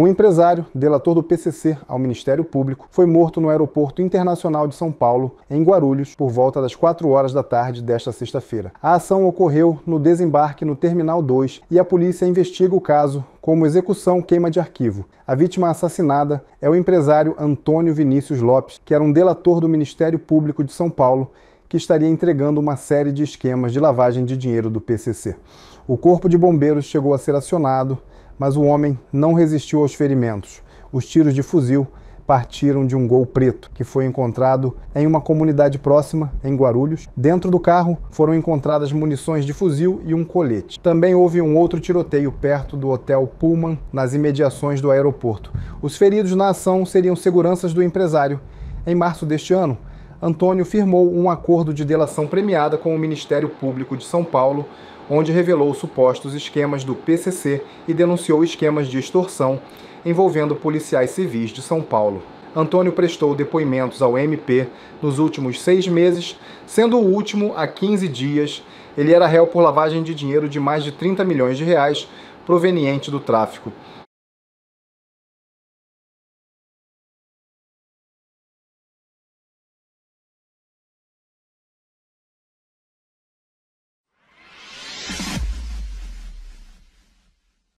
Um empresário, delator do PCC ao Ministério Público, foi morto no Aeroporto Internacional de São Paulo, em Guarulhos, por volta das 4 horas da tarde desta sexta-feira. A ação ocorreu no desembarque no Terminal 2 e a polícia investiga o caso como execução queima de arquivo. A vítima assassinada é o empresário Antônio Vinícius Lopes, que era um delator do Ministério Público de São Paulo que estaria entregando uma série de esquemas de lavagem de dinheiro do PCC. O Corpo de Bombeiros chegou a ser acionado, mas o homem não resistiu aos ferimentos. Os tiros de fuzil partiram de um gol preto que foi encontrado em uma comunidade próxima, em Guarulhos. Dentro do carro foram encontradas munições de fuzil e um colete. Também houve um outro tiroteio perto do Hotel Pullman, nas imediações do aeroporto. Os feridos na ação seriam seguranças do empresário. Em março deste ano, Antônio firmou um acordo de delação premiada com o Ministério Público de São Paulo, onde revelou supostos esquemas do PCC e denunciou esquemas de extorsão envolvendo policiais civis de São Paulo. Antônio prestou depoimentos ao MP nos últimos seis meses, sendo o último há 15 dias. Ele era réu por lavagem de dinheiro de mais de 30 milhões de reais proveniente do tráfico.